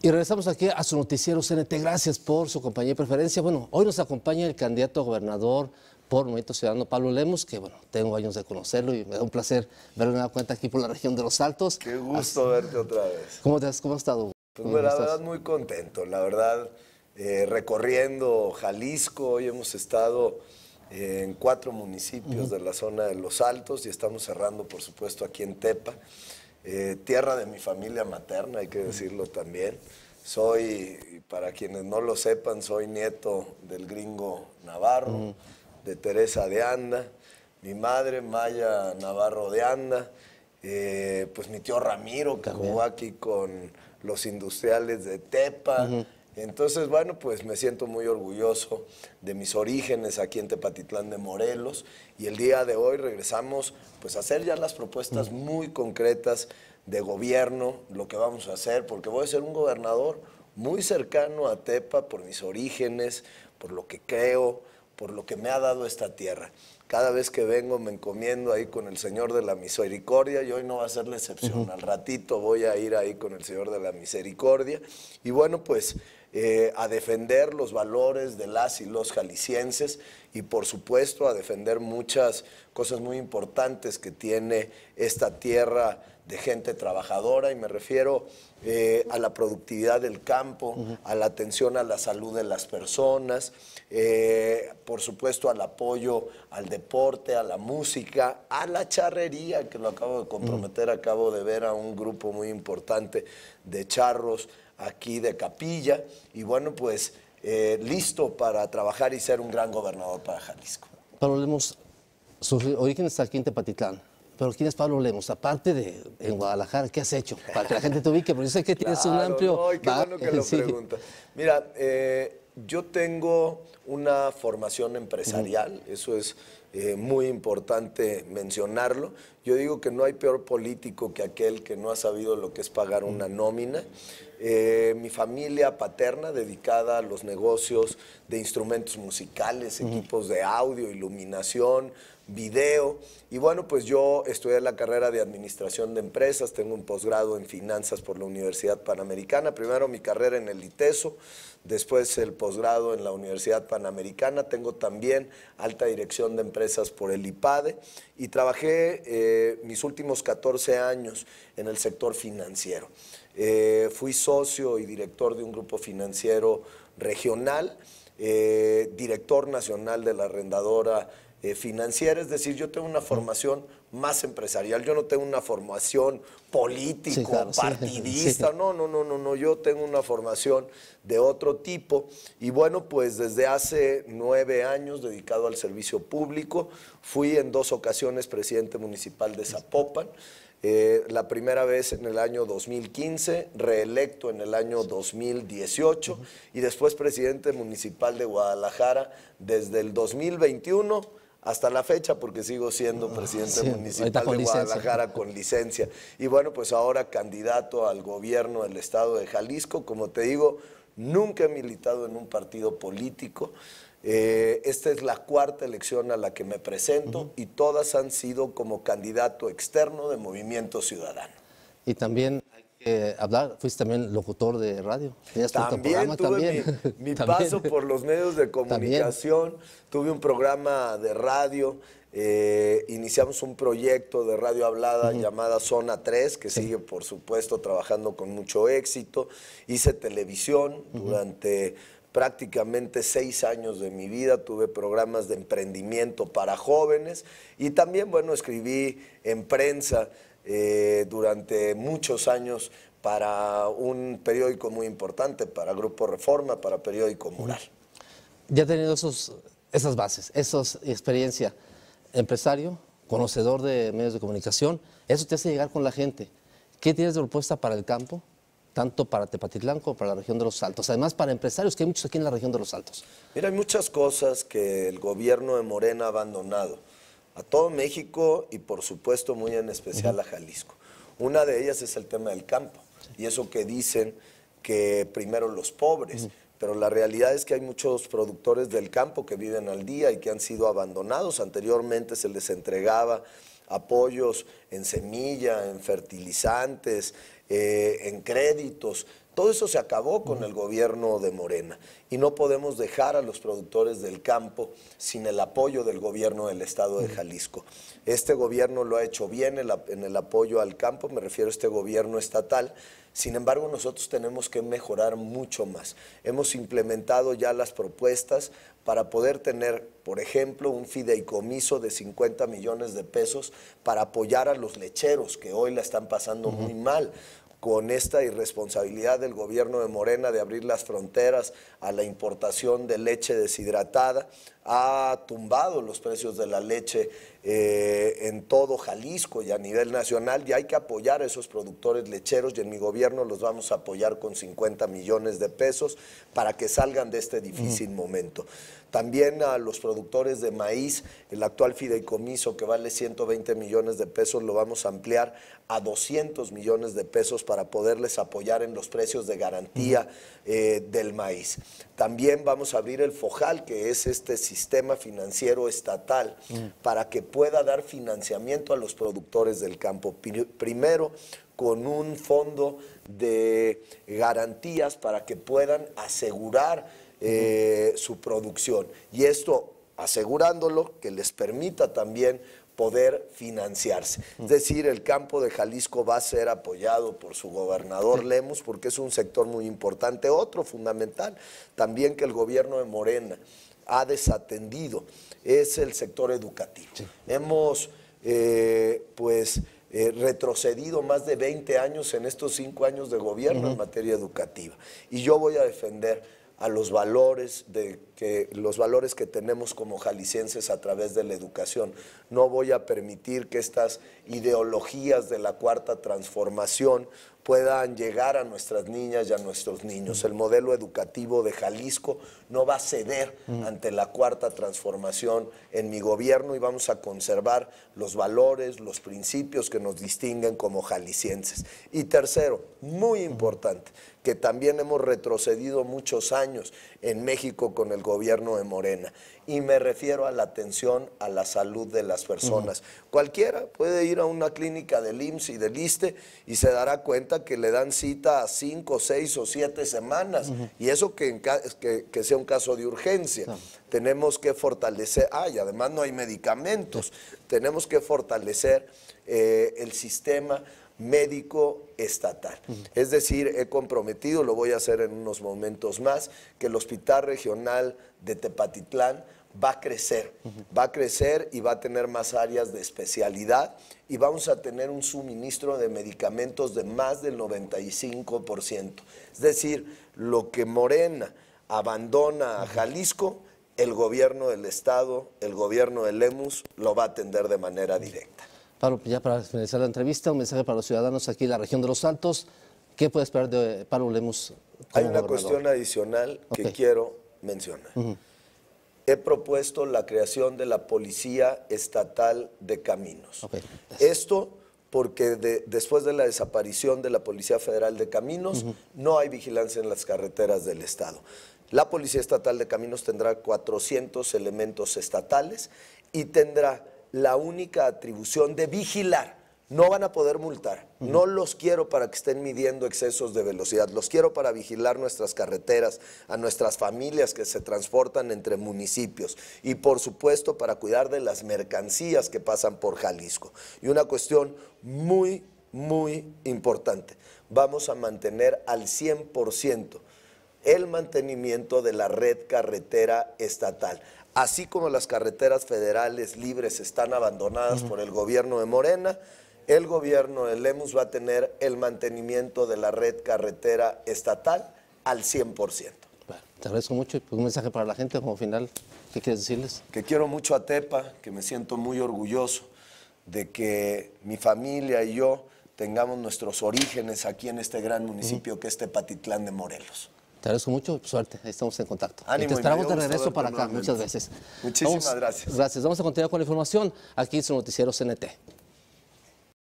Y regresamos aquí a su noticiero CNT. Gracias por su compañía y preferencia. Bueno, hoy nos acompaña el candidato a gobernador por Movimiento Ciudadano, Pablo Lemos, que bueno, tengo años de conocerlo y me da un placer verlo en la cuenta aquí por la región de Los Altos. Qué gusto verte otra vez. ¿Cómo te has, cómo has estado? Pues, la verdad, muy contento. La verdad, eh, recorriendo Jalisco, hoy hemos estado eh, en cuatro municipios de la zona de Los Altos y estamos cerrando, por supuesto, aquí en Tepa. Eh, tierra de mi familia materna, hay que decirlo también. Soy, para quienes no lo sepan, soy nieto del gringo Navarro, de Teresa de Anda, mi madre Maya Navarro de Anda, eh, pues mi tío Ramiro, que jugó aquí con los industriales de Tepa. Entonces, bueno, pues me siento muy orgulloso de mis orígenes aquí en Tepatitlán de Morelos y el día de hoy regresamos pues a hacer ya las propuestas mm. muy concretas de gobierno, lo que vamos a hacer, porque voy a ser un gobernador muy cercano a Tepa por mis orígenes, por lo que creo, por lo que me ha dado esta tierra. Cada vez que vengo me encomiendo ahí con el Señor de la Misericordia y hoy no va a ser la excepción. Al ratito voy a ir ahí con el Señor de la Misericordia. Y bueno, pues eh, a defender los valores de las y los jaliscienses y por supuesto a defender muchas cosas muy importantes que tiene esta tierra de gente trabajadora y me refiero eh, a la productividad del campo, a la atención a la salud de las personas, eh, por supuesto al apoyo al deporte, a la música, a la charrería, que lo acabo de comprometer, acabo de ver a un grupo muy importante de charros, aquí de Capilla y bueno, pues eh, listo para trabajar y ser un gran gobernador para Jalisco. Pablo Lemos, origen está aquí en Tepatitlán. Pero ¿quién es Pablo Lemos? Aparte de en Guadalajara, ¿qué has hecho? Para que la gente te ubique, porque yo sé que tienes un amplio... Ay, qué bueno que lo pregunto. Mira, eh, yo tengo una formación empresarial, eso es eh, muy importante mencionarlo. Yo digo que no hay peor político que aquel que no ha sabido lo que es pagar una nómina. Eh, mi familia paterna dedicada a los negocios de instrumentos musicales, equipos de audio, iluminación, video. Y bueno, pues yo estudié la carrera de Administración de Empresas, tengo un posgrado en Finanzas por la Universidad Panamericana, primero mi carrera en el ITESO, después el posgrado en la Universidad Panamericana, tengo también alta dirección de empresas por el IPADE y trabajé eh, mis últimos 14 años en el sector financiero. Eh, fui socio y director de un grupo financiero regional, eh, director nacional de la arrendadora eh, financiera, es decir, yo tengo una formación más empresarial, yo no tengo una formación político, partidista, no, no, no, no, no, yo tengo una formación de otro tipo y bueno, pues desde hace nueve años dedicado al servicio público, fui en dos ocasiones presidente municipal de Zapopan. Eh, la primera vez en el año 2015, reelecto en el año 2018 y después presidente municipal de Guadalajara desde el 2021 hasta la fecha porque sigo siendo ah, presidente municipal de Guadalajara con licencia. Y bueno, pues ahora candidato al gobierno del estado de Jalisco, como te digo, nunca he militado en un partido político. Eh, esta es la cuarta elección a la que me presento y todas han sido como candidato externo de Movimiento Ciudadano. Y también hablar, fuiste también locutor de radio. También tuve mi, paso por los medios de comunicación, tuve un programa de radio, eh, iniciamos un proyecto de radio hablada llamada Zona 3, que sigue, por supuesto, trabajando con mucho éxito. Hice televisión durante prácticamente seis años de mi vida, tuve programas de emprendimiento para jóvenes y también, bueno, escribí en prensa. Eh, durante muchos años para un periódico muy importante, para Grupo Reforma, para Periódico Mural. Ya tenido esos, esas bases, esa experiencia, empresario, conocedor de medios de comunicación, eso te hace llegar con la gente. ¿Qué tienes de propuesta para el campo, tanto para Tepatitlán como para la región de los Altos? Además, para empresarios, que hay muchos aquí en la región de los Altos. Mira, hay muchas cosas que el gobierno de Morena ha abandonado a todo México y por supuesto muy en especial a Jalisco. Una de ellas es el tema del campo y eso que dicen que primero los pobres, pero la realidad es que hay muchos productores del campo que viven al día y que han sido abandonados. Anteriormente se les entregaba apoyos en semilla, en fertilizantes, eh, en créditos. Todo eso se acabó con el gobierno de Morena y no podemos dejar a los productores del campo sin el apoyo del gobierno del estado de Jalisco. Este gobierno lo ha hecho bien en el apoyo al campo, me refiero a este gobierno estatal, sin embargo, nosotros tenemos que mejorar mucho más. Hemos implementado ya las propuestas, para poder tener, por ejemplo, un fideicomiso de 50 millones de pesos para apoyar a los lecheros que hoy la están pasando muy mal con esta irresponsabilidad del gobierno de Morena de abrir las fronteras a la importación de leche deshidratada, ha tumbado los precios de la leche eh, en todo Jalisco y a nivel nacional y hay que apoyar a esos productores lecheros y en mi gobierno los vamos a apoyar con 50 millones de pesos para que salgan de este difícil momento. También a los productores de maíz, el actual fideicomiso que vale 120 millones de pesos lo vamos a ampliar a 200 millones de pesos para poderles apoyar en los precios de garantía eh, del maíz. También vamos a abrir el FOJAL, que es este sistema financiero estatal, para que pueda dar financiamiento a los productores del campo. Primero, con un fondo de garantías para que puedan asegurar eh, su producción. Y esto asegurándolo que les permita también poder financiarse. Es decir, el campo de Jalisco va a ser apoyado por su gobernador Lemos porque es un sector muy importante. Otro fundamental, también que el gobierno de Morena ha desatendido es el sector educativo. Hemos, eh, pues, eh, retrocedido más de 20 años en estos cinco años de gobierno en materia educativa. Y yo voy a defender a los valores, de que, los valores que tenemos como jaliscienses a través de la educación. No voy a permitir que estas ideologías de la cuarta transformación puedan llegar a nuestras niñas y a nuestros niños. El modelo educativo de Jalisco no va a ceder mm. ante la cuarta transformación en mi gobierno y vamos a conservar los valores, los principios que nos distinguen como jaliscienses. Y tercero, muy importante, que también hemos retrocedido muchos años en México con el gobierno de Morena. Y me refiero a la atención a la salud de las personas. Cualquiera puede ir a una clínica del IMSS y del ISTE y se dará cuenta que le dan cita a cinco, seis o siete semanas. Y eso que, sea un caso de urgencia. Tenemos que fortalecer, ay, además no hay medicamentos. Tenemos que fortalecer eh, el sistema médico estatal. Es decir, he comprometido, lo voy a hacer en unos momentos más, que el Hospital Regional de Tepatitlán va a crecer, va a crecer y va a tener más áreas de especialidad y vamos a tener un suministro de medicamentos de más del 95%. Es decir, lo que Morena abandona a Jalisco, el gobierno del Estado, el gobierno de Lemus, lo va a atender de manera directa. Pablo, pues ya para finalizar la entrevista, un mensaje para los ciudadanos aquí en la región de Los Santos. ¿Qué puede esperar de Pablo Lemus? Hay una cuestión adicional que quiero mencionar he propuesto la creación de la Policía Estatal de Caminos. Esto porque después de la desaparición de la Policía Federal de Caminos, no hay vigilancia en las carreteras del Estado. La Policía Estatal de Caminos tendrá 400 elementos estatales y tendrá la única atribución de vigilar no van a poder multar. No los quiero para que estén midiendo excesos de velocidad, los quiero para vigilar nuestras carreteras, a nuestras familias que se transportan entre municipios y por supuesto para cuidar de las mercancías que pasan por Jalisco. Y una cuestión muy, muy importante, vamos a mantener al 100% el mantenimiento de la red carretera estatal así como las carreteras federales libres están abandonadas por el gobierno de Morena, el gobierno de Lemus va a tener el mantenimiento de la red carretera estatal al 100%. te agradezco mucho y pues, un mensaje para la gente como final. ¿Qué quieres decirles? Que quiero mucho a Tepa, que me siento muy orgulloso de que mi familia y yo tengamos nuestros orígenes aquí en este gran municipio que es Tepatitlán de Morelos. Te agradezco mucho, suerte, estamos en contacto. Ánimo, esperamos de regreso para acá muchas veces. Muchísimas gracias. Gracias, vamos a continuar con la información. Aquí en su noticiero CNT.